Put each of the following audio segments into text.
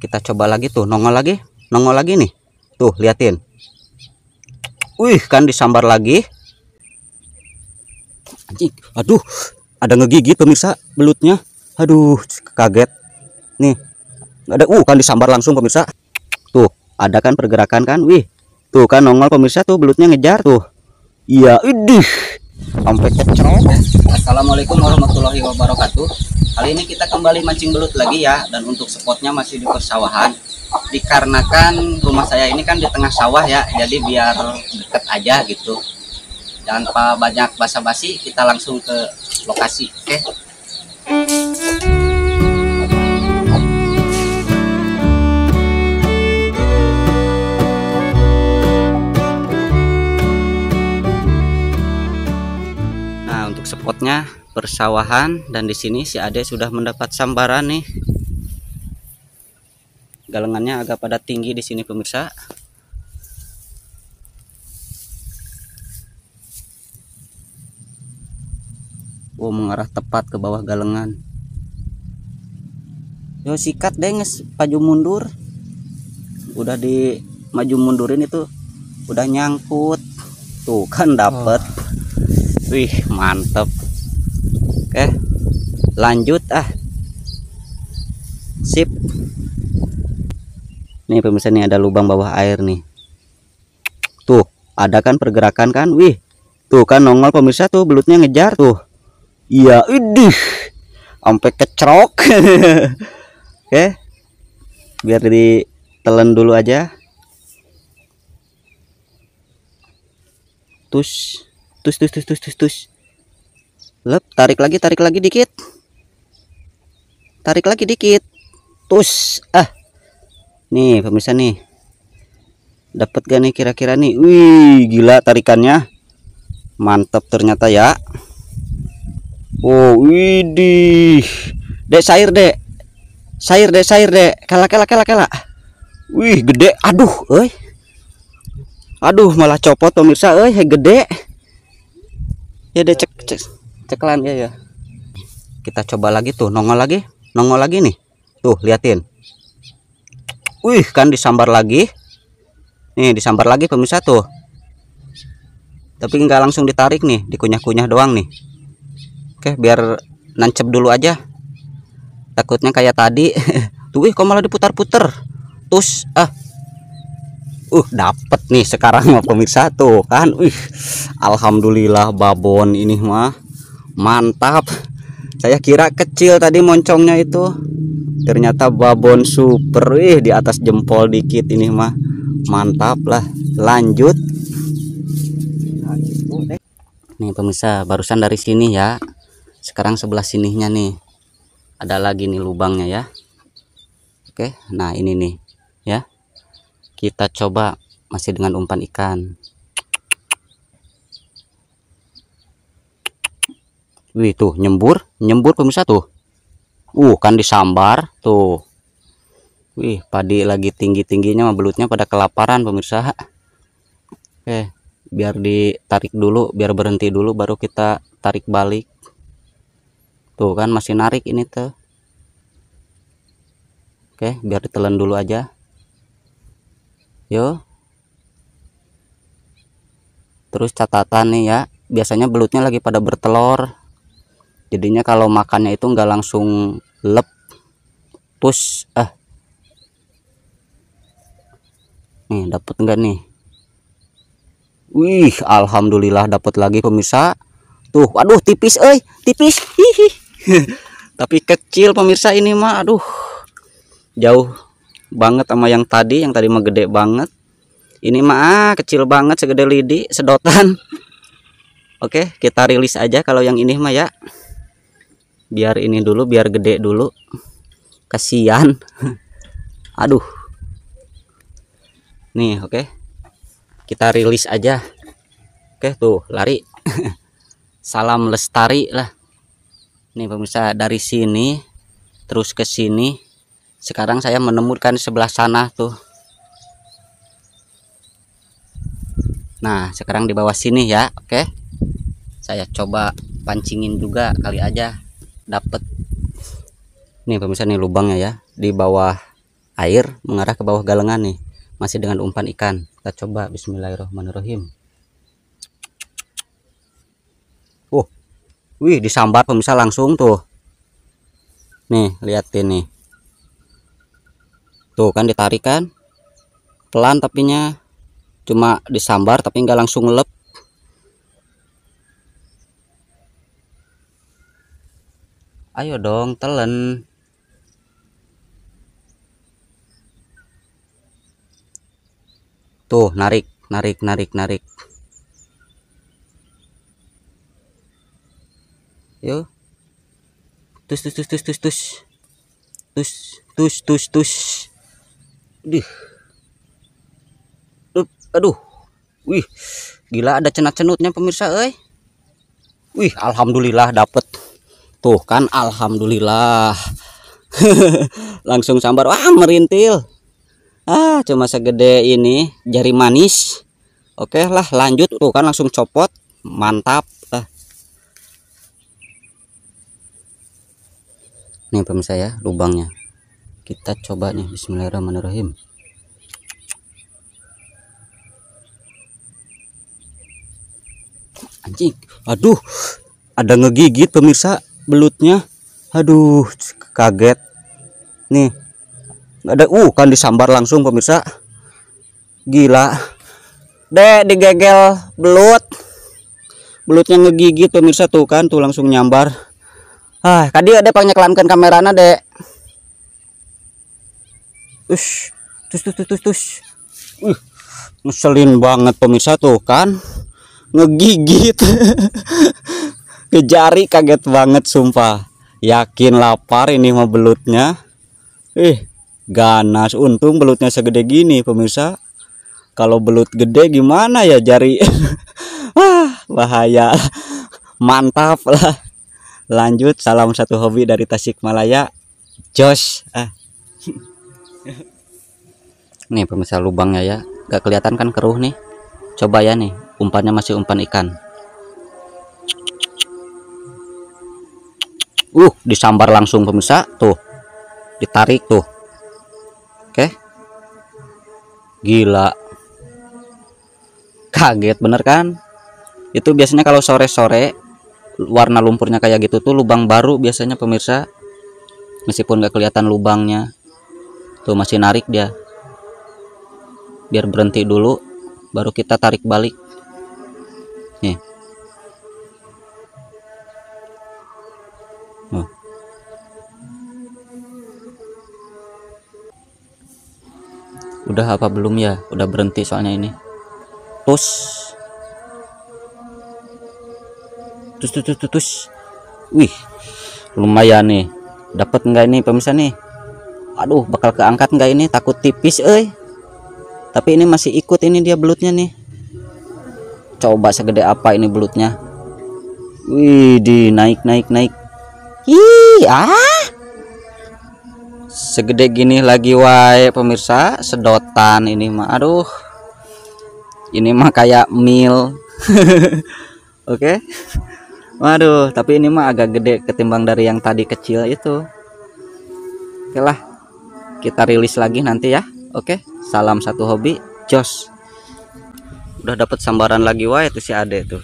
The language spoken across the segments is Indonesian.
kita coba lagi tuh nongol lagi nongol lagi nih tuh liatin wih kan disambar lagi anjing aduh ada ngegigit pemirsa belutnya aduh kaget nih ada uh kan disambar langsung pemirsa tuh ada kan pergerakan kan wih tuh kan nongol pemirsa tuh belutnya ngejar tuh iya idih sampai kecerok Assalamualaikum warahmatullahi wabarakatuh kali ini kita kembali mancing belut lagi ya dan untuk spotnya masih di persawahan dikarenakan rumah saya ini kan di tengah sawah ya jadi biar deket aja gitu tanpa banyak basa-basi kita langsung ke lokasi oke okay? Potnya persawahan dan di sini si Ade sudah mendapat sambaran nih. Galengannya agak pada tinggi di sini pemirsa. Oh mengarah tepat ke bawah galengan. Yo sikat deh denges, maju mundur. Udah di maju mundurin itu udah nyangkut. Tuh kan dapet. Oh. Wih, mantep oke eh, lanjut ah sip nih pemirsa nih ada lubang bawah air nih tuh ada kan pergerakan kan wih tuh kan nongol pemirsa tuh belutnya ngejar tuh iya idih sampai kecerok oke biar ditelan dulu aja tus tus tus tus tus tus tus Lep, tarik lagi, tarik lagi dikit. Tarik lagi dikit. Tus, ah. Nih, pemirsa nih. Dapat gak nih kira-kira nih? Wih, gila tarikannya. Mantap ternyata ya. Oh, widih. Dek sair, Dek. Sair, Dek, sair, Dek. kelak kelak kelak kelak. Wih, gede. Aduh, euy. Aduh, malah copot pemirsa euy, gede. Ya, Dek cek cek ceklan ya ya kita coba lagi tuh nongol lagi nongol lagi nih tuh liatin wih kan disambar lagi nih disambar lagi pemirsa tuh tapi nggak langsung ditarik nih dikunyah-kunyah doang nih oke biar nancep dulu aja takutnya kayak tadi tuh wih kok malah diputar-putar tus ah uh dapet nih sekarang mau pemirsa tuh kan uh alhamdulillah babon ini mah mantap saya kira kecil tadi moncongnya itu ternyata babon super wih di atas jempol dikit ini mah mantap lah lanjut nih pemirsa barusan dari sini ya sekarang sebelah sininya nih ada lagi nih lubangnya ya oke nah ini nih ya kita coba masih dengan umpan ikan Wih tuh nyembur, nyembur pemirsa tuh. Uh kan disambar tuh. Wih padi lagi tinggi tingginya mah belutnya pada kelaparan pemirsa. Oke eh, biar ditarik dulu, biar berhenti dulu baru kita tarik balik. Tuh kan masih narik ini tuh. Oke biar ditelan dulu aja. Yo. Terus catatan nih ya, biasanya belutnya lagi pada bertelur jadinya kalau makannya itu nggak langsung lep push eh. ah nih dapat enggak nih wih alhamdulillah dapat lagi pemirsa tuh aduh tipis eh tipis hihi tapi kecil pemirsa ini mah aduh jauh banget sama yang tadi yang tadi mah gede banget ini mah ah, kecil banget segede lidi sedotan oke kita rilis aja kalau yang ini mah ya biar ini dulu biar gede dulu kasihan aduh nih oke okay. kita rilis aja oke okay, tuh lari salam lestari lah nih pemirsa dari sini terus ke sini sekarang saya menemukan sebelah sana tuh nah sekarang di bawah sini ya oke okay. saya coba pancingin juga kali aja dapat nih pemirsa nih lubangnya ya di bawah air mengarah ke bawah galengan nih masih dengan umpan ikan kita coba bismillahirrahmanirrahim uh wih disambar pemirsa langsung tuh nih lihat ini. tuh kan ditarikan pelan tapinya cuma disambar tapi nggak langsung lep ayo dong telan tuh narik narik narik narik yo tus tus tus tus tus tus tus tus tus tus Duh. aduh wih gila ada cenat-cenutnya pemirsa eh wih alhamdulillah dapet tuh kan alhamdulillah langsung sambar wah merintil ah cuma segede ini jari manis oke lah lanjut tuh kan langsung copot mantap ah. nih pemirsa ya lubangnya kita coba nih bismillahirrahmanirrahim anjing aduh ada ngegigit pemirsa belutnya aduh kaget nih nggak ada uh kan disambar langsung pemirsa gila deh digegel belut belutnya ngegigit pemirsa tuh kan tuh langsung nyambar ah tadi ada pengen kelamkan kamerana dek Ush, tus tus tus tus uh, ngeselin banget pemirsa tuh kan ngegigit Kejari kaget banget sumpah. Yakin lapar ini mah belutnya. Ih, ganas. Untung belutnya segede gini, pemirsa. Kalau belut gede gimana ya jari? ah, bahaya. Mantap lah. Lanjut, salam satu hobi dari Tasikmalaya. Josh. Eh. Ah. Nih pemirsa lubangnya ya. Gak kelihatan kan keruh nih. Coba ya nih, umpannya masih umpan ikan. uh disambar langsung pemirsa tuh ditarik tuh oke okay. gila kaget bener kan itu biasanya kalau sore-sore warna lumpurnya kayak gitu tuh lubang baru biasanya pemirsa meskipun gak kelihatan lubangnya tuh masih narik dia biar berhenti dulu baru kita tarik balik udah apa belum ya udah berhenti soalnya ini tus tus tus tus, tus. wih lumayan nih dapat enggak ini pemirsa nih aduh bakal keangkat enggak ini takut tipis eh tapi ini masih ikut ini dia belutnya nih coba segede apa ini belutnya wih di naik naik naik iya ah segede gini lagi wae pemirsa sedotan ini mah aduh ini mah kayak mil oke okay? waduh tapi ini mah agak gede ketimbang dari yang tadi kecil itu oke lah kita rilis lagi nanti ya oke okay? salam satu hobi jos udah dapat sambaran lagi wae itu si ade tuh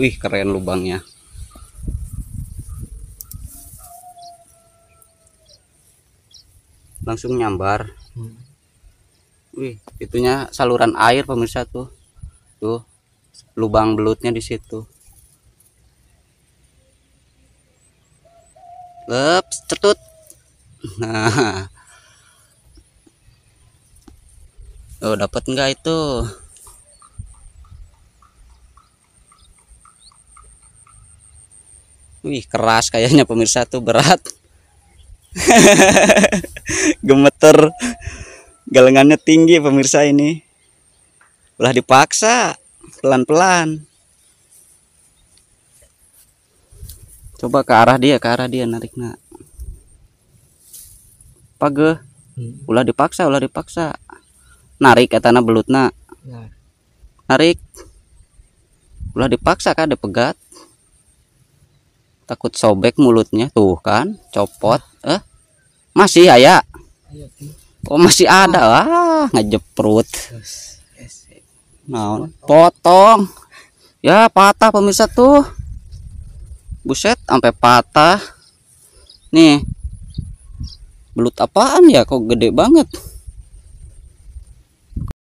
Wih keren lubangnya langsung nyambar hmm. wih itunya saluran air pemirsa tuh tuh lubang belutnya di situ lep, cetut nah oh dapat enggak itu Wih, keras kayaknya pemirsa tuh berat. gemeter galengannya tinggi pemirsa ini ulah dipaksa pelan-pelan coba ke arah dia ke arah dia narik nak pagi hmm. ulah dipaksa ulah dipaksa narik katana belut nak nah. narik ulah dipaksa kan dipegat takut sobek mulutnya tuh kan copot eh masih ayah? Iya, kok oh, masih ada ah ngejeprut nah potong ya patah pemirsa tuh buset sampai patah nih belut apaan ya kok gede banget